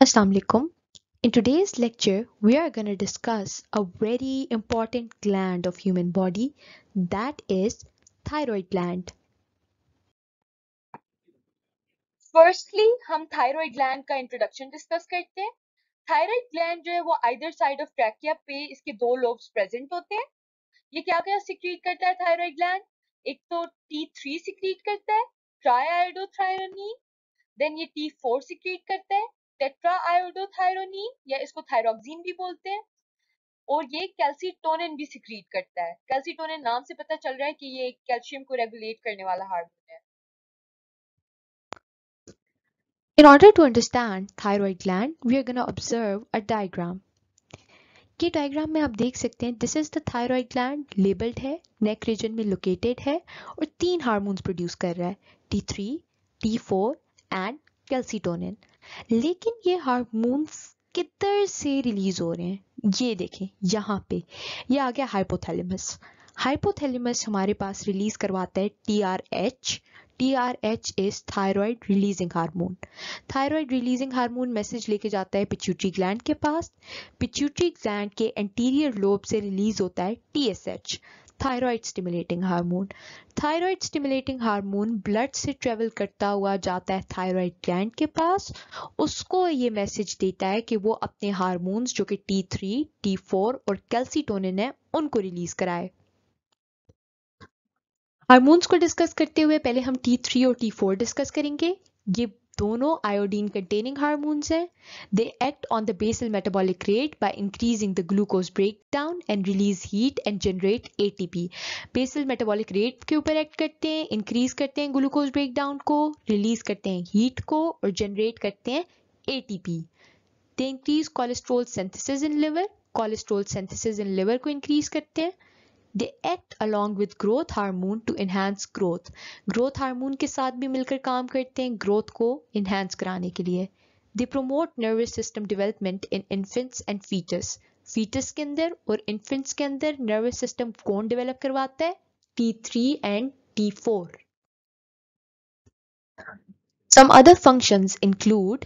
Assalamu alaikum. In today's lecture, we are going to discuss a very important gland of human body that is thyroid gland. Firstly, hum thyroid gland ka introduction discuss karte hain. Thyroid gland jo hai wo either side of trachea pe iske do lobes present hote hain. Ye kya kya secrete karta hai thyroid gland? Ek to T3 secrete karta hai, triiodothyronine, then ye T4 secrete karta hai, tetra या इसको thyroxine भी बोलते हैं और ये calcitonin भी secrete करता है कैल्सीटोनिन नाम से पता चल रहा है कि ये कैल्शियम को रेगुलेट करने वाला हार्मोन है In order to understand thyroid gland, we are going to observe a diagram. ये डायग्राम में आप देख सकते हैं this is the thyroid gland labelled है नेक रीजन में लोकेटेड है और तीन हार्मोन्स प्रोड्यूस कर रहा है T three T four and calcitonin लेकिन ये हार्मोन्स किधर से रिलीज हो रहे हैं ये देखें यहाँ पे ये आ गया हाइपोथैलेमस हाइपोथैलेमस हमारे पास रिलीज करवाता है T R H T R H is thyroid releasing hormone thyroid releasing hormone message लेके जाता है पिच्यूटरी ग्लैंड के पास पिच्यूटरी ग्लैंड के एंटीरियर लोब से रिलीज होता है T S H thyroid stimulating hormone thyroid stimulating hormone blood से ट्रेवल करता हुआ जाता है थायराइड ग्लैंड के पास उसको ये मैसेज देता है कि वो अपने हार्मोन्स जो कि टी थ्री टी फोर और कैल्सीटोनिन है उनको रिलीज कराए हार्मोन्स को डिस्कस करते हुए पहले हम टी थ्री और टी फोर डिस्कस करेंगे ये दोनों आयोडीन कंटेनिंग हार्मोन्स हैं they act on the basal metabolic rate by increasing the glucose break down and release heat and generate ATP basal metabolic rate के ऊपर एक्ट करते हैं increase करते हैं ग्लूकोज ब्रेकडाउन को रिलीज करते हैं हीट को और जनरेट करते हैं ATP they increase cholesterol synthesis in liver cholesterol synthesis in liver को इंक्रीज करते हैं they act along with growth hormone to enhance growth growth hormone के साथ भी मिलकर काम करते हैं ग्रोथ को इन्हांस कराने के लिए they promote nervous system development in infants and features foetus के अंदर और इन्फेंट्स के अंदर नर्वस सिस्टम कौन डेवलप करवाता है T three and T four Some other functions include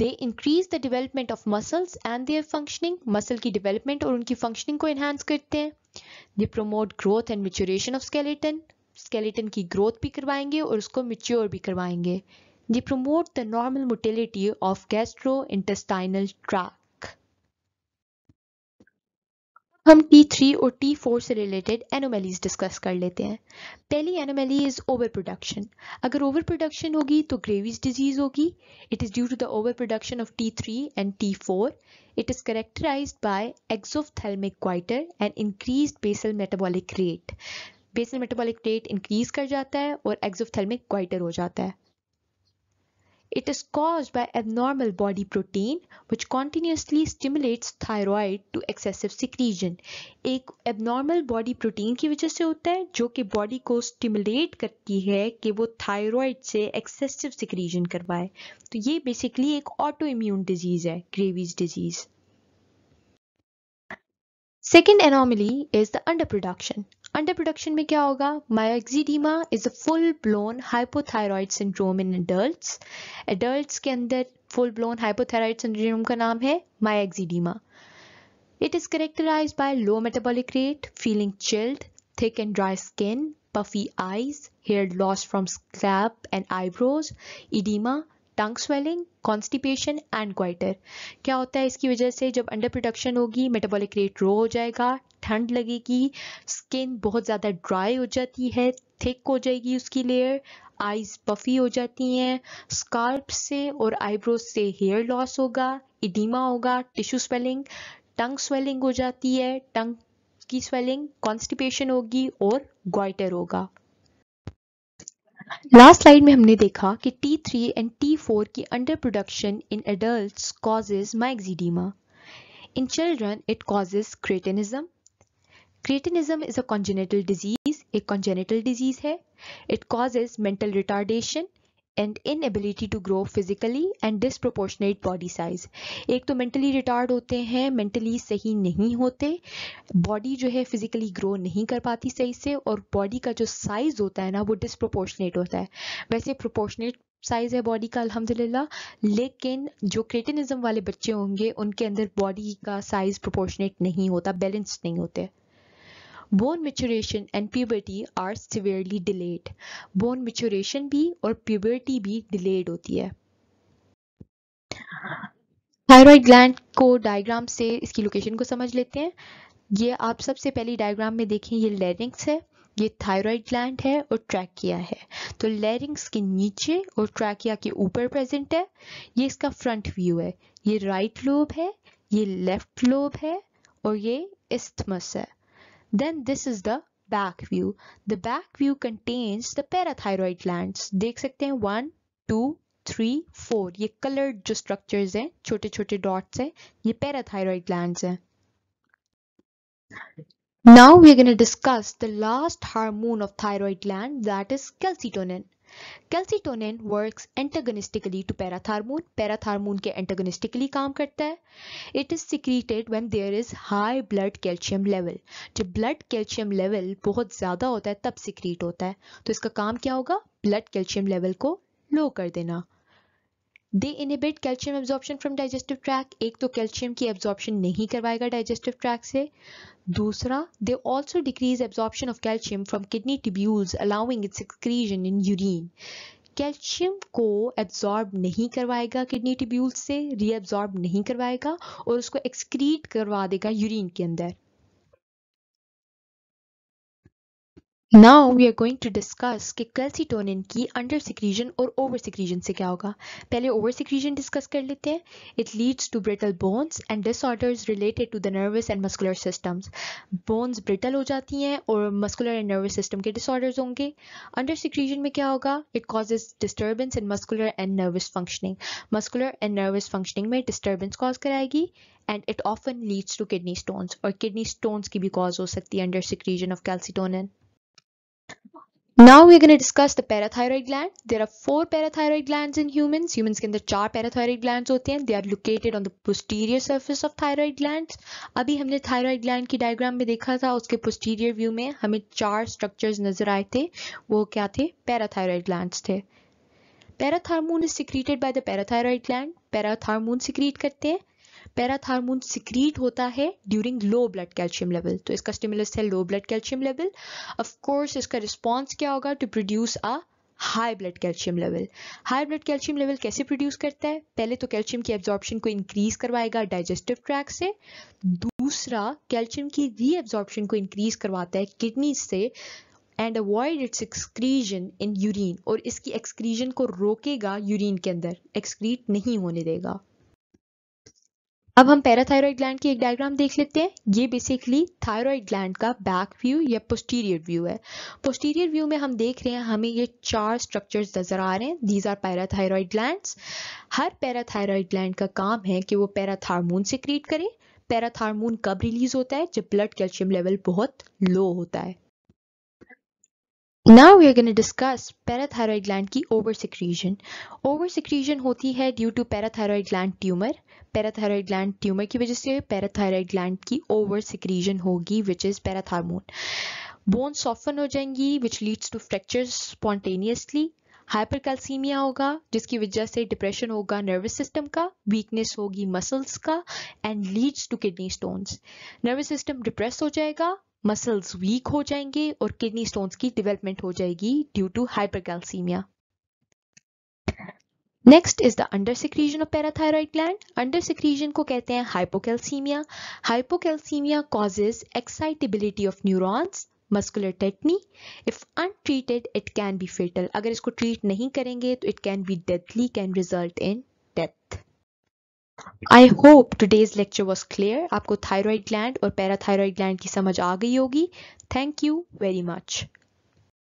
they increase the development of muscles and their functioning muscle की development और उनकी फंक्शनिंग को इन्हांस करते हैं they promote growth and maturation of skeleton skeleton की growth भी करवाएंगे और उसको मेच्योर भी करवाएंगे they promote the normal motility of gastro intestinal tract हम T3 और T4 से रिलेटेड एनोमेलीज डिस्कस कर लेते हैं पहली एनोमेली इज ओवर प्रोडक्शन अगर ओवर प्रोडक्शन होगी तो ग्रेविज डिजीज होगी it is due to the over production of T3 and T four it is characterise by exophthalmic goitre and increase basal metabolic rate basal metabolic rate increase कर जाता है और एक्सोफथेलमिक quieter हो जाता है It is caused by abnormal body protein which continuously stimulates thyroid to excessive secretion. एक abnormal body protein की वजह से होता है जो कि body को stimulate करती है कि वो thyroid से excessive secretion करवाए तो ये basically एक autoimmune disease है Graves disease. Second anomaly is the underproduction. Under production में क्या होगा myxoedema is a full blown hypothyroid syndrome in adults adults के अंदर फुल ब्लोन हाइपोथायरॉयड सिंड्रोम का नाम है myxoedema it is characterise by low metabolic rate feeling chilled thick and dry skin puffy eyes hair loss from scalp and eyebrows oedema tongue swelling constipation and goitre क्या होता है इसकी वजह से जब अंडर प्रोडक्शन होगी मेटाबॉलिक रेट रो हो जाएगा ठंड लगेगी स्किन बहुत ज़्यादा ड्राई हो जाती है थिक हो जाएगी उसकी लेयर आईज पफी हो जाती हैं स्कार्प से और आईब्रोज से हेयर लॉस होगा इडीमा होगा टिश्यू स्वेलिंग टंग स्वेलिंग हो जाती है टंग की स्वेलिंग कॉन्स्टिपेशन होगी और ग्वाइटर होगा लास्ट स्लाइड में हमने देखा कि T3 एंड T4 की under production in adult causes myxoedema in children it causes cretinism Cretinism is a congenital disease, एक congenital disease है. It causes mental retardation and inability to grow physically and disproportionate body size. एक तो mentally retard होते हैं mentally सही नहीं होते body जो है physically grow नहीं कर पाती सही से और body का जो size होता है ना वो disproportionate होता है वैसे proportionate साइज है बॉडी का अल्हम्दुलिल्लाह लेकिन जो क्रेटिनिज्म वाले बच्चे होंगे उनके अंदर बॉडी का साइज प्रोपोर्शनेट नहीं होता बैलेंस नहीं होते bone maturation and puberty are severely delayed bone maturation भी और प्यूबर्टी भी डिलेड होती है थायराइड ग्लैंड को डायग्राम से इसकी लोकेशन को समझ लेते हैं ये आप सबसे पहली डायग्राम में देखें ये लेरिंग्स है ये थायराइड ग्लैंड है और ट्रैकिया है तो लेरिंग्स के नीचे और ट्रैकिया के ऊपर प्रेजेंट है ये इसका फ्रंट व्यू है ये राइट लोब है ये लेफ्ट लोब है और ये इस्थमस है Then this is the back view. The back view contains the parathyroid glands. देख सकते हैं वन टू थ्री फोर ये colored जो structures हैं छोटे छोटे dots हैं ये parathyroid glands हैं Now we are going to discuss the last hormone of thyroid gland that is calcitonin. Calcitonin works antagonistically to parathormone parathormone के एंटागनिस्टिकली काम करता है it is secreted when there is high blood calcium level जब blood calcium level बहुत ज़्यादा होता है तब सिक्रीट होता है तो इसका काम क्या होगा ब्लड कैल्शियम लेवल को लो कर देना they inhibit calcium absorption from digestive tract एक तो कैल्शियम की एब्जॉर्प्शन नहीं करवाएगा डाइजेस्टिव ट्रैक से दूसरा they also decrease absorption of calcium from kidney tubules allowing its excretion in urine calcium को एब्जॉर्ब नहीं करवाएगा किडनी टिब्यूल्स से रीअब्जॉर्ब नहीं करवाएगा और उसको एक्सक्रीट करवा देगा यूरिन के अंदर Now we are going to discuss कि calcitonin की under secretion और over secretion से क्या होगा पहले over secretion discuss कर लेते हैं It leads to brittle bones and disorders related to the nervous and muscular systems. Bones brittle हो जाती हैं और muscular and nervous system के disorders होंगे Under secretion में क्या होगा It causes disturbance in muscular and nervous functioning. Muscular and nervous functioning में disturbance cause कराएगी and it often leads to kidney stones और किडनी स्टोन्स की भी कॉज हो सकती है under secretion of calcitonin Now we're going to discuss the parathyroid gland. There are four parathyroid glands in humans. Humans can the चार parathyroid glands होते हैं. They are located on the posterior surface of thyroid glands. अभी हमने thyroid gland की diagram में देखा था उसके posterior view में हमें चार structures नजर आए थे वो क्या थे parathyroid glands थे Parathermone is secreted by the parathyroid gland. Parathermone secrete करते हैं पैराथार्मोन सिक्रीट होता है during low blood calcium level तो इसका स्टिमुलस है low blood calcium level of course इसका रिस्पॉन्स क्या होगा to produce a high blood calcium level high blood calcium level कैसे प्रोड्यूस करता है पहले तो कैल्शियम की एब्जॉर्प्शन को इंक्रीज करवाएगा डाइजेस्टिव ट्रैक से दूसरा कैल्शियम की रीएब्जॉर्प्शन को इंक्रीज करवाता है किडनी से and avoid its excretion in urine और इसकी एक्सक्रीजन को रोकेगा यूरिन के अंदर एक्सक्रीट नहीं होने देगा अब हम पैराथायरॉयड ग्लैंड की एक डायग्राम देख लेते हैं ये बेसिकली थायरॉयड ग्लैंड का बैक व्यू या पोस्टीरियर व्यू है पोस्टीरियर व्यू में हम देख रहे हैं हमें ये चार स्ट्रक्चर्स नजर आ रहे हैं दीज आर पैराथायरॉयड ग्लैंड हर पैराथायरॉयड ग्लैंड का काम है कि वो पैराथार्मोन क्रिएट करे पैराथार्मोन कब रिलीज होता है जब ब्लड कैल्शियम लेवल बहुत लो होता है now we are gonna discuss parathyroid gland की ओवर सिक्रीजन ओवर सिक्रीजन होती है due to parathyroid gland tumour parathyroid gland tumour की वजह से पैराथायरॉयड ग्लैंड की ओवर सिक्रीजन होगी which is parathormone bone soften हो जाएंगी which leads to fracture spontaneously hypercalcaemia होगा जिसकी वजह से डिप्रेशन होगा नर्वस सिस्टम का वीकनेस होगी मसल्स का and leads to kidney stones nervous system depress हो जाएगा मसल्स वीक हो जाएंगे और किडनी स्टोन्स की डेवलपमेंट हो जाएगी due to hypercalcaemia next is the under secretion of parathyroid gland under secretion को कहते हैं hypocalcaemia hypocalcaemia causes excitability of neurons muscular tetany if untreated it can be fatal अगर इसको ट्रीट नहीं करेंगे तो it can be deathly can result in death I hope today's lecture was clear आपको thyroid gland और parathyroid gland की समझ आ गई होगी थैंक यू वेरी मच